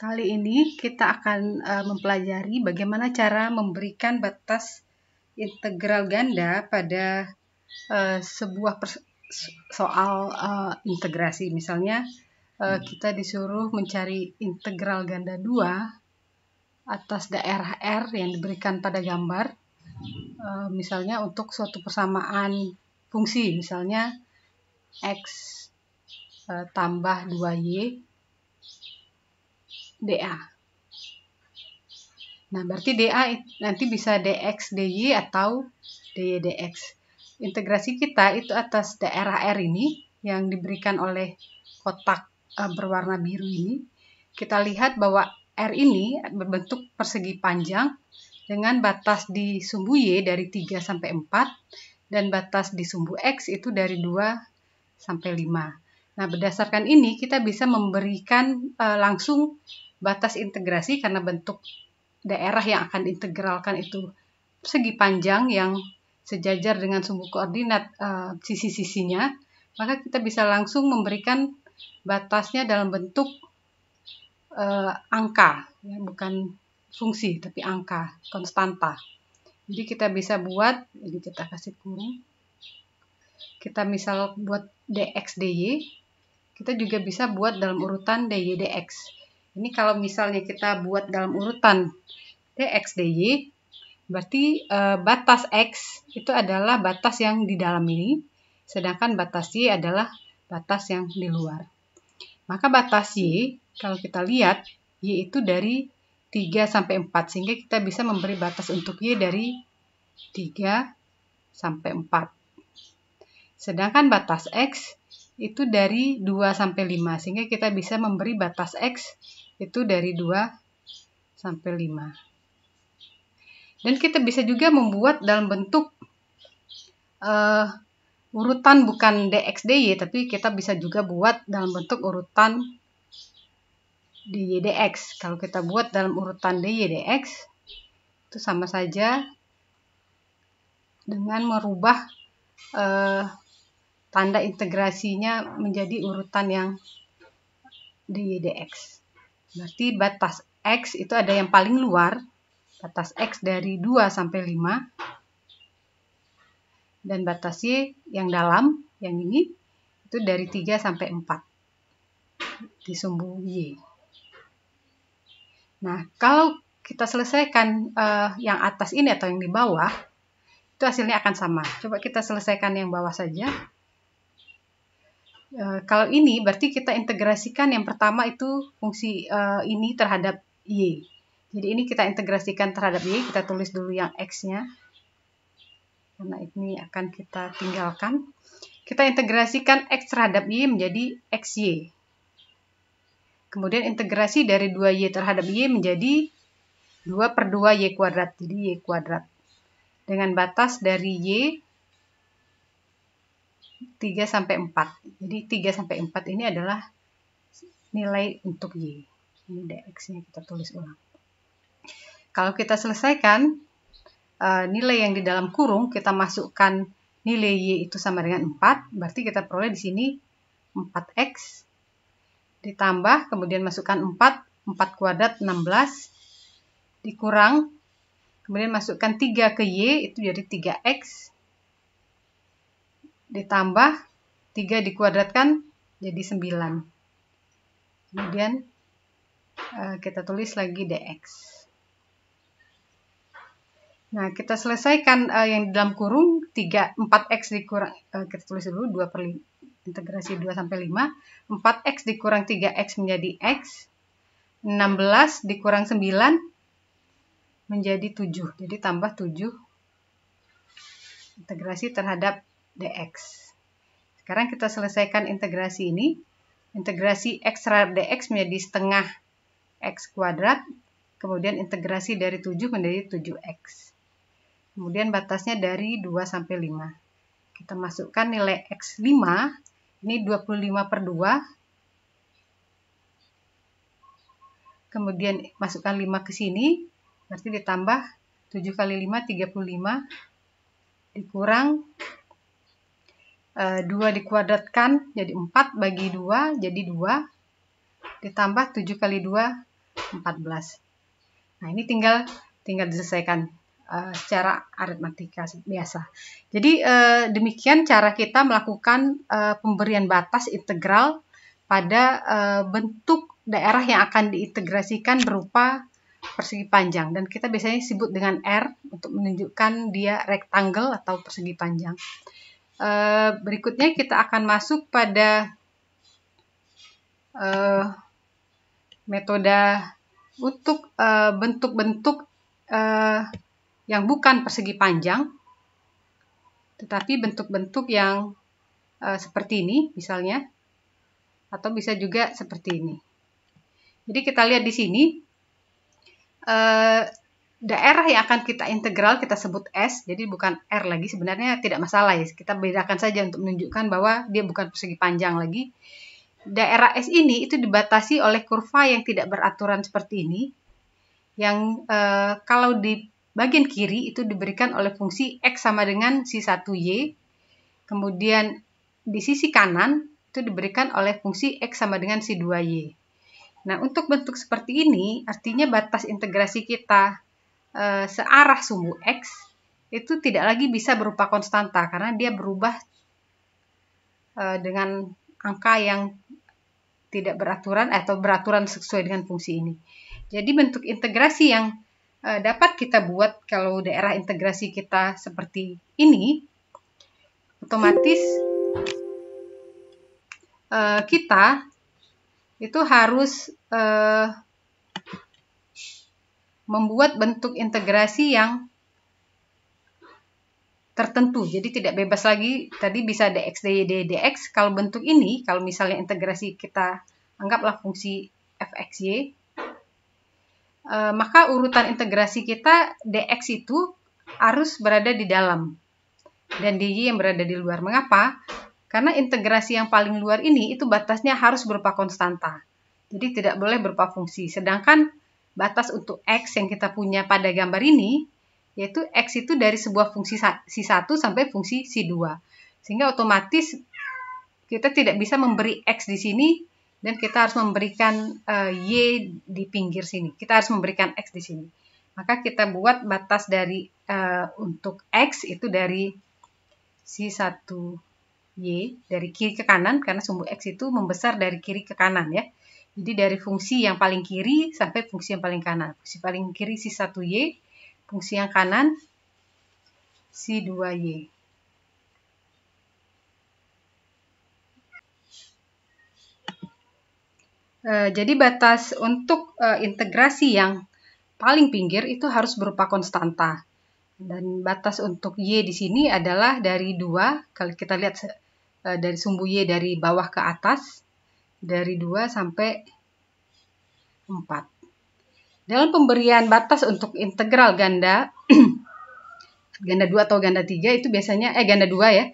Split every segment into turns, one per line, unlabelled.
Kali ini kita akan uh, mempelajari bagaimana cara memberikan batas integral ganda pada uh, sebuah soal uh, integrasi. Misalnya uh, kita disuruh mencari integral ganda 2 atas daerah R yang diberikan pada gambar. Uh, misalnya untuk suatu persamaan fungsi, misalnya X uh, tambah 2Y DA. Nah, berarti DA nanti bisa DX, DY atau DY, DX. Integrasi kita itu atas daerah R ini yang diberikan oleh kotak eh, berwarna biru ini. Kita lihat bahwa R ini berbentuk persegi panjang dengan batas di sumbu Y dari 3 sampai 4 dan batas di sumbu X itu dari 2 sampai 5. Nah, berdasarkan ini kita bisa memberikan eh, langsung batas integrasi karena bentuk daerah yang akan diintegralkan itu segi panjang yang sejajar dengan sumbu koordinat uh, sisi-sisinya, maka kita bisa langsung memberikan batasnya dalam bentuk uh, angka, ya, bukan fungsi, tapi angka, konstanta. Jadi kita bisa buat, ini kita kasih kurung, kita misal buat dx dy, kita juga bisa buat dalam urutan dy dx. Ini kalau misalnya kita buat dalam urutan dx dy, berarti e, batas x itu adalah batas yang di dalam ini, sedangkan batas y adalah batas yang di luar. Maka batas y, kalau kita lihat, y itu dari 3 sampai 4, sehingga kita bisa memberi batas untuk y dari 3 sampai 4. Sedangkan batas X itu dari 2 sampai 5 sehingga kita bisa memberi batas X itu dari 2 sampai 5 dan kita bisa juga membuat dalam bentuk uh, urutan bukan dx dy tapi kita bisa juga buat dalam bentuk urutan dy dx kalau kita buat dalam urutan dy dx itu sama saja dengan merubah uh, tanda integrasinya menjadi urutan yang di dx. Berarti batas x itu ada yang paling luar, batas x dari 2 sampai 5, dan batas y yang dalam, yang ini, itu dari 3 sampai 4 di sumbu y. Nah, kalau kita selesaikan uh, yang atas ini atau yang di bawah, itu hasilnya akan sama. Coba kita selesaikan yang bawah saja. Eh, kalau ini berarti kita integrasikan yang pertama itu fungsi uh, ini terhadap Y. Jadi ini kita integrasikan terhadap Y, kita tulis dulu yang X-nya. Karena ini akan kita tinggalkan. Kita integrasikan X terhadap Y menjadi XY. Kemudian integrasi dari 2Y terhadap Y menjadi 2 per 2Y kuadrat, jadi Y kuadrat. Dengan batas dari Y 3 sampai 4. Jadi 3 sampai 4 ini adalah nilai untuk Y. Ini DX-nya kita tulis ulang. Kalau kita selesaikan, eh, nilai yang di dalam kurung kita masukkan nilai Y itu sama dengan 4. Berarti kita peroleh di sini 4X ditambah, kemudian masukkan 4, 4 kuadrat 16, dikurang, kemudian masukkan 3 ke Y, itu jadi 3X, ditambah 3 dikuadratkan jadi 9. Kemudian eh, kita tulis lagi dx. Nah, kita selesaikan uh, yang di dalam kurung 3 4x dikurang uh, kita tulis dulu 2 per 5, integrasi 2 sampai 5, 4x dikurang 3x menjadi x. 16 dikurang 9 menjadi 7. Jadi tambah 7 integrasi terhadap dx. Sekarang kita selesaikan integrasi ini. Integrasi x terhadap dx menjadi setengah x kuadrat, kemudian integrasi dari 7 menjadi 7x. Kemudian batasnya dari 2 sampai 5. Kita masukkan nilai x5, ini 25 per 2. Kemudian masukkan 5 ke sini, berarti ditambah 7 kali 5, 35, dikurang 2 eh, dikuadratkan jadi 4 bagi 2 jadi 2 ditambah 7 kali 2 14 nah ini tinggal tinggal diselesaikan uh, secara aritmatika biasa jadi uh, demikian cara kita melakukan uh, pemberian batas integral pada uh, bentuk daerah yang akan diintegrasikan berupa persegi panjang dan kita biasanya sebut dengan R untuk menunjukkan dia rectangle atau persegi panjang. Eh, berikutnya kita akan masuk pada uh, metode untuk eh, bentuk-bentuk uh, yang bukan persegi panjang, tetapi bentuk-bentuk yang seperti ini misalnya, atau bisa juga seperti ini. Jadi kita lihat di sini, daerah yang akan kita integral kita sebut S, jadi bukan R lagi sebenarnya tidak masalah ya. Kita bedakan saja untuk menunjukkan bahwa dia bukan persegi panjang lagi. Daerah S ini itu dibatasi oleh kurva yang tidak beraturan seperti ini, yang e, kalau di bagian kiri itu diberikan oleh fungsi X sama dengan C1Y, kemudian di sisi kanan itu diberikan oleh fungsi X sama dengan C2Y. Nah, untuk bentuk seperti ini, artinya batas integrasi kita Eh, searah sumbu x itu tidak lagi bisa berupa konstanta karena dia berubah eh, dengan angka yang tidak beraturan atau beraturan sesuai dengan fungsi ini. Jadi bentuk integrasi yang eh, dapat kita buat kalau daerah integrasi kita seperti ini otomatis kita itu harus membuat bentuk integrasi yang tertentu. Jadi tidak bebas lagi. Tadi bisa dx dy dx. Kalau bentuk ini, kalau misalnya integrasi kita anggaplah fungsi fxy, e, maka urutan integrasi kita dx itu harus berada di dalam dan dy yang berada di luar. Mengapa? Karena integrasi yang paling luar ini itu batasnya harus berupa konstanta. Jadi tidak boleh berupa fungsi. Sedangkan batas untuk X yang kita punya pada gambar ini, yaitu X itu dari sebuah fungsi C1 sampai fungsi C2. Sehingga otomatis kita tidak bisa memberi X di sini dan kita harus memberikan eh, Y di pinggir sini. Kita harus memberikan X di sini. Maka kita buat batas dari eh, untuk X itu dari C1 Y dari kiri ke kanan karena sumbu X itu membesar dari kiri ke kanan ya. Jadi dari fungsi yang paling kiri sampai fungsi yang paling kanan. Fungsi paling kiri si 1Y, fungsi yang kanan si 2Y. Eh, jadi batas untuk eh, integrasi yang paling pinggir itu harus berupa konstanta. Dan batas untuk Y di sini adalah dari 2, kalau kita lihat eh, dari sumbu Y dari bawah ke atas, dari 2 sampai 4. Dalam pemberian batas untuk integral ganda ganda 2 atau ganda 3 itu biasanya eh ganda 2 ya.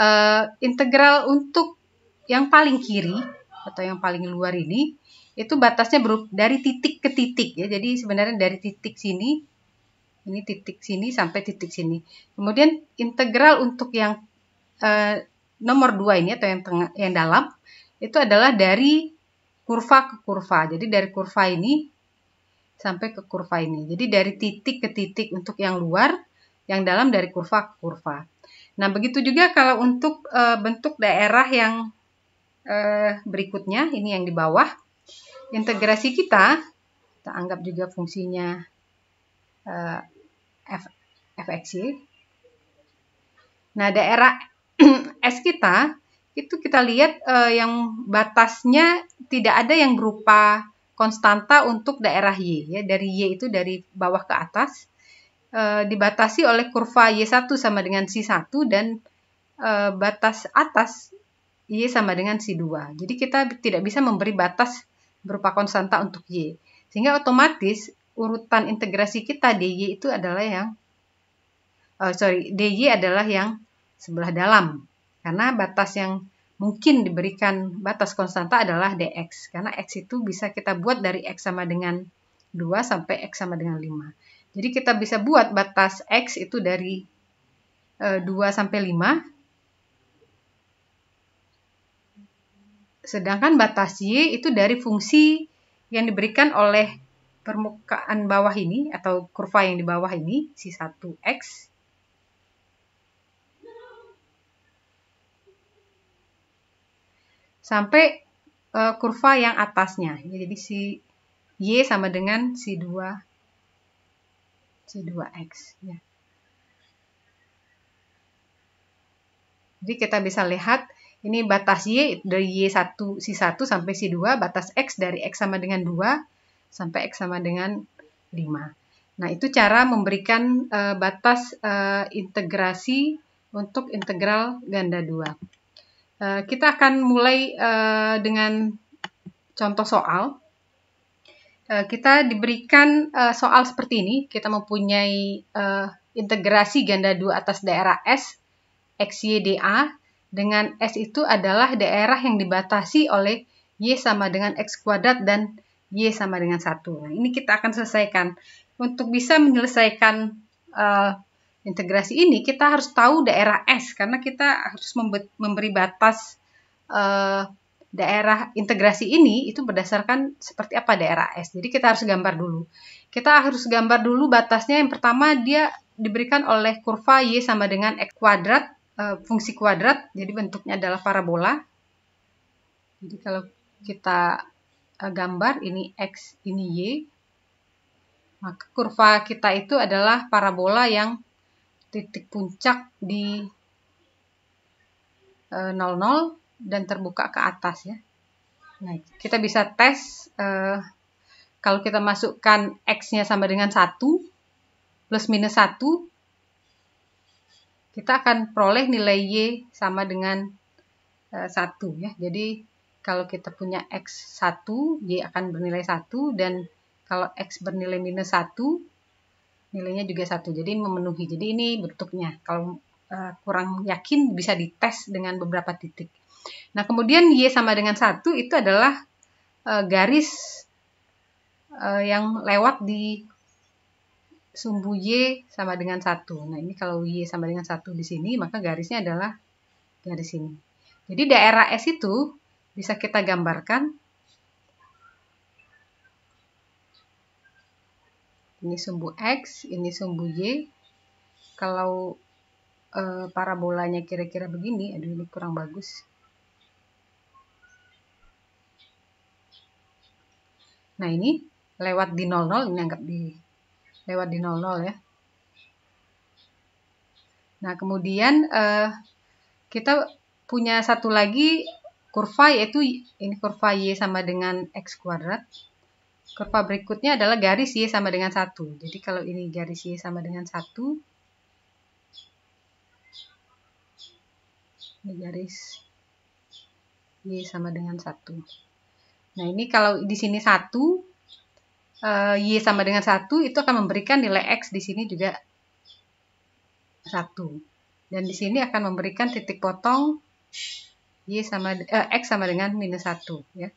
Uh, integral untuk yang paling kiri atau yang paling luar ini itu batasnya dari titik ke titik ya. Jadi sebenarnya dari titik sini ini titik sini sampai titik sini. Kemudian integral untuk yang uh, nomor 2 ini atau yang tengah yang dalam itu adalah dari kurva ke kurva. Jadi dari kurva ini sampai ke kurva ini. Jadi dari titik ke titik untuk yang luar, yang dalam dari kurva ke kurva. Nah, begitu juga kalau untuk e, bentuk daerah yang e, berikutnya, ini yang di bawah. Integrasi kita, kita anggap juga fungsinya e, F, fx. Nah, daerah S kita itu kita lihat uh, yang batasnya tidak ada yang berupa konstanta untuk daerah Y ya dari Y itu dari bawah ke atas uh, dibatasi oleh kurva Y1 sama dengan C1 dan uh, batas atas Y sama dengan C2. Jadi kita tidak bisa memberi batas berupa konstanta untuk Y. Sehingga otomatis urutan integrasi kita DY itu adalah yang, uh, sorry, DY adalah yang sebelah dalam. Karena batas yang mungkin diberikan batas konstanta adalah dx. Karena x itu bisa kita buat dari x sama dengan 2 sampai x sama dengan 5. Jadi kita bisa buat batas x itu dari e, 2 sampai 5. Sedangkan batas y itu dari fungsi yang diberikan oleh permukaan bawah ini atau kurva yang di bawah ini, si 1x sampai uh, kurva yang atasnya. Jadi si Y sama dengan si 2 si 2X ya. Jadi kita bisa lihat ini batas Y dari Y1 si 1 sampai si 2, batas X dari X sama dengan 2 sampai X sama dengan 5. Nah, itu cara memberikan uh, batas uh, integrasi untuk integral ganda 2. Eh, kita akan mulai uh, dengan contoh soal. Uh, kita diberikan uh, soal seperti ini. Kita mempunyai uh, integrasi ganda dua atas daerah S, x y D, A. dengan S itu adalah daerah yang dibatasi oleh Y sama dengan X kuadrat dan Y sama dengan 1. Nah, ini kita akan selesaikan. Untuk bisa menyelesaikan uh, integrasi ini kita harus tahu daerah S karena kita harus memberi batas uh, daerah integrasi ini itu berdasarkan seperti apa daerah S. Jadi kita harus gambar dulu. Kita harus gambar dulu batasnya. Yang pertama dia diberikan oleh kurva Y sama dengan X kuadrat, uh, fungsi kuadrat. Jadi bentuknya adalah parabola. Jadi kalau kita uh, gambar ini X, ini Y. Maka kurva kita itu adalah parabola yang titik puncak di 00 eh, dan terbuka ke atas ya. Nah, kita bisa tes e, kalau kita masukkan X-nya sama dengan 1, plus minus 1, kita akan peroleh nilai Y sama dengan e, eh, 1 ya. Jadi kalau kita punya X 1, Y akan bernilai 1, dan kalau X bernilai minus 1, nilainya juga satu jadi memenuhi jadi ini bentuknya kalau uh, kurang yakin bisa dites dengan beberapa titik nah kemudian y sama dengan satu itu adalah uh, garis uh, yang lewat di sumbu y sama dengan satu nah ini kalau y sama dengan satu di sini maka garisnya adalah garis ini jadi daerah s itu bisa kita gambarkan Ini sumbu X, ini sumbu Y. Kalau e, parabolanya kira-kira begini, aduh ini kurang bagus. Nah ini lewat di 00, ini anggap di lewat di 00 ya. Nah kemudian eh, kita punya satu lagi kurva yaitu ini kurva y sama dengan x kuadrat Kurva berikutnya adalah garis Y sama dengan 1. Jadi kalau ini garis Y sama dengan 1, ini garis Y sama dengan 1. Nah ini kalau di sini 1, eh, Y sama dengan 1, itu akan memberikan nilai X di sini juga 1. Dan di sini akan memberikan titik potong y sama eh, x sama dengan minus 1 ya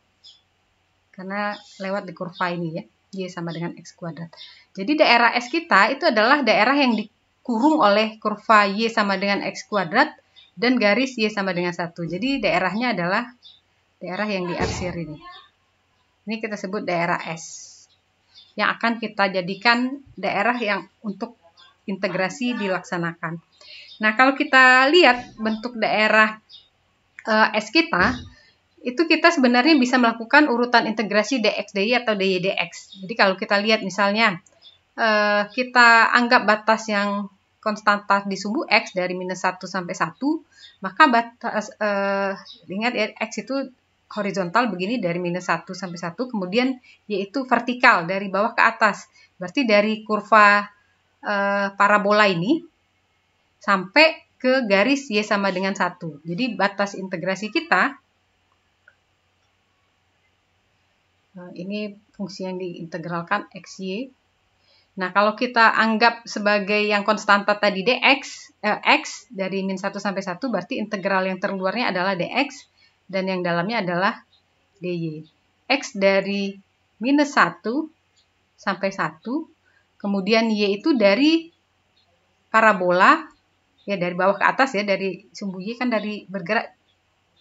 karena lewat di kurva ini ya y sama dengan x kuadrat jadi daerah s kita itu adalah daerah yang dikurung oleh kurva y sama dengan x kuadrat dan garis y sama dengan satu jadi daerahnya adalah daerah yang diarsir ini ini kita sebut daerah s yang akan kita jadikan daerah yang untuk integrasi dilaksanakan. Nah, kalau kita lihat bentuk daerah e, S kita, itu kita sebenarnya bisa melakukan urutan integrasi dx dxdy atau dy dx Jadi kalau kita lihat misalnya eh, kita anggap batas yang konstanta di sumbu x dari minus 1 sampai 1, maka batas, eh, ingat ya, x itu horizontal begini dari minus 1 sampai 1, kemudian yaitu vertikal dari bawah ke atas. Berarti dari kurva eh, parabola ini sampai ke garis Y sama dengan satu Jadi batas integrasi kita Eh, ini fungsi yang diintegralkan xy. Nah, kalau kita anggap sebagai yang konstanta tadi dx, eh, x dari min 1 sampai 1, berarti integral yang terluarnya adalah dx, dan yang dalamnya adalah dy. x dari minus 1 sampai 1, kemudian y itu dari parabola, ya dari bawah ke atas ya, dari sumbu y kan dari bergerak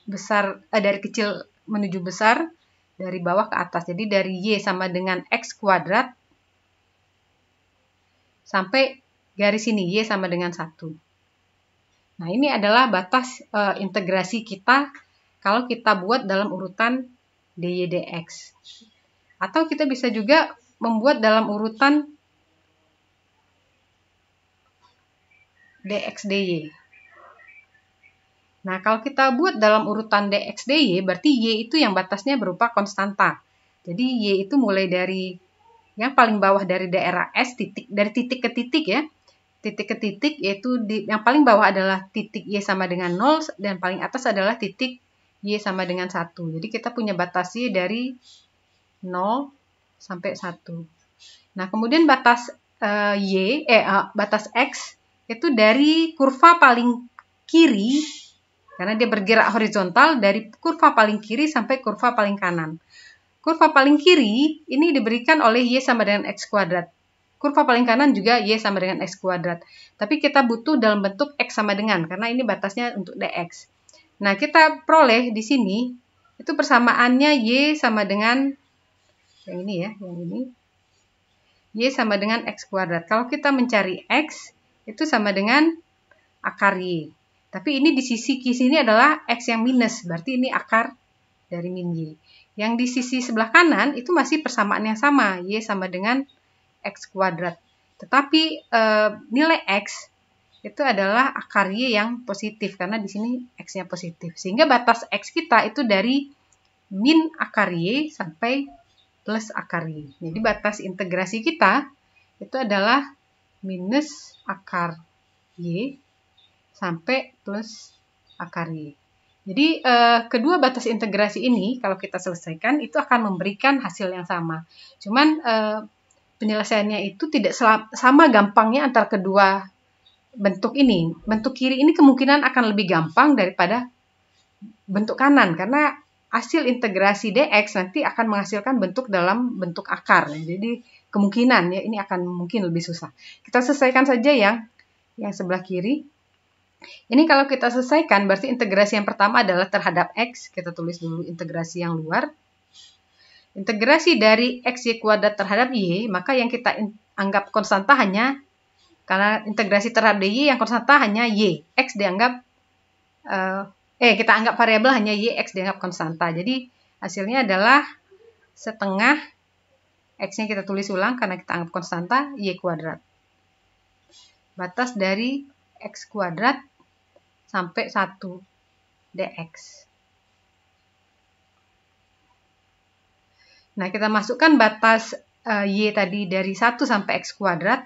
besar, eh, dari kecil menuju besar, dari bawah ke atas. Jadi dari Y sama dengan X kuadrat sampai garis ini Y sama dengan 1. Nah, ini adalah batas e, integrasi kita kalau kita buat dalam urutan dy dx. Atau kita bisa juga membuat dalam urutan dx dy. Nah, kalau kita buat dalam urutan DXDY, berarti Y itu yang batasnya berupa konstanta. Jadi Y itu mulai dari yang paling bawah dari daerah S titik dari titik ke titik ya. Titik ke titik yaitu di, yang paling bawah adalah titik Y sama dengan 0 dan paling atas adalah titik Y sama dengan 1. Jadi kita punya batas Y dari 0 sampai 1. Nah, kemudian batas uh, Y eh uh, batas X itu dari kurva paling kiri karena dia bergerak horizontal dari kurva paling kiri sampai kurva paling kanan. Kurva paling kiri ini diberikan oleh Y sama dengan X kuadrat. Kurva paling kanan juga Y sama dengan X kuadrat. Tapi kita butuh dalam bentuk X sama dengan, karena ini batasnya untuk DX. Nah, kita peroleh di sini, itu persamaannya Y sama dengan, yang ini ya, yang ini. Y sama dengan X kuadrat. Kalau kita mencari X, itu sama dengan akar Y. Tapi ini di sisi kis ini adalah X yang minus, berarti ini akar dari min Y. Yang di sisi sebelah kanan itu masih persamaan yang sama, Y sama dengan X kuadrat. Tetapi e, nilai X itu adalah akar Y yang positif, karena di sini X-nya positif. Sehingga batas X kita itu dari min akar Y sampai plus akar Y. Jadi batas integrasi kita itu adalah minus akar Y sampai plus y. Jadi eh, kedua batas integrasi ini kalau kita selesaikan itu akan memberikan hasil yang sama. Cuman eh, penyelesaiannya itu tidak sama gampangnya antara kedua bentuk ini. Bentuk kiri ini kemungkinan akan lebih gampang daripada bentuk kanan karena hasil integrasi dx nanti akan menghasilkan bentuk dalam bentuk akar. Jadi kemungkinan ya ini akan mungkin lebih susah. Kita selesaikan saja yang yang sebelah kiri ini kalau kita selesaikan, berarti integrasi yang pertama adalah terhadap X. Kita tulis dulu integrasi yang luar. Integrasi dari X Y kuadrat terhadap Y, maka yang kita anggap konstanta hanya, karena integrasi terhadap Y yang konstanta hanya Y. X dianggap, uh, eh kita anggap variabel hanya Y, X dianggap konstanta. Jadi hasilnya adalah setengah X-nya kita tulis ulang karena kita anggap konstanta Y kuadrat. Batas dari X kuadrat sampai 1 dx. Nah, kita masukkan batas uh, y tadi dari 1 sampai x kuadrat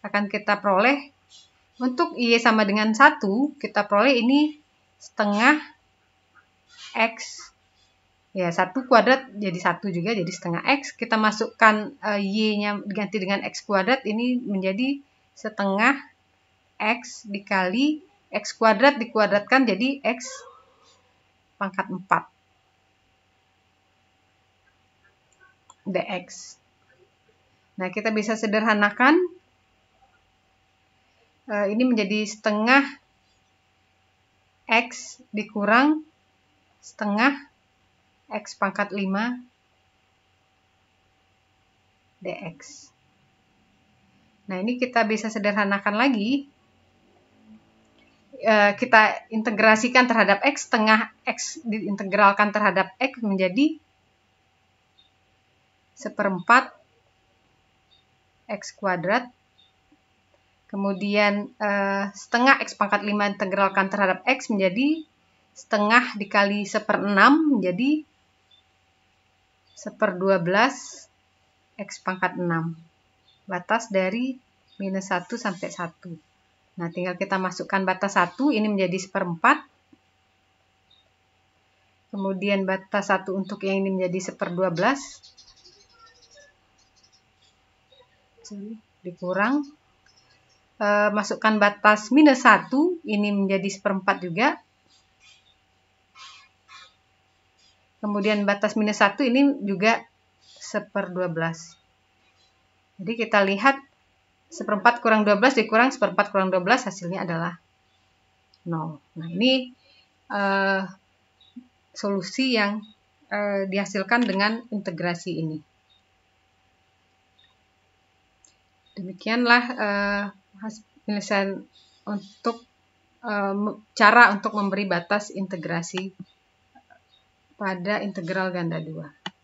akan kita peroleh untuk y sama dengan 1, kita peroleh ini setengah x ya 1 kuadrat jadi 1 juga jadi setengah x kita masukkan uh, y-nya diganti dengan x kuadrat ini menjadi setengah x dikali X kuadrat dikuadratkan jadi X pangkat 4 dx. Nah, kita bisa sederhanakan. Eh, ini menjadi setengah x dikurang setengah x pangkat 5 dx. Nah, ini kita bisa sederhanakan lagi. Eh, kita integrasikan terhadap X, setengah X diintegralkan terhadap X menjadi seperempat X kuadrat. Kemudian eh, setengah X pangkat 5 integralkan terhadap X menjadi setengah dikali seperenam menjadi seper 12 X pangkat 6. Batas dari minus 1 sampai 1. Nah, tinggal kita masukkan batas 1, ini menjadi seperempat. Kemudian batas 1 untuk yang ini menjadi seperdua belas. Dikurang. E, masukkan batas minus 1, ini menjadi seperempat juga. Kemudian batas minus 1 ini juga seperdua belas. Jadi kita lihat seperempat kurang 12 dikurang seperempat kurang 12 hasilnya adalah 0. Nah ini uh, solusi yang uh, dihasilkan dengan integrasi ini. Demikianlah uh, penyelesaian untuk uh, cara untuk memberi batas integrasi pada integral ganda 2.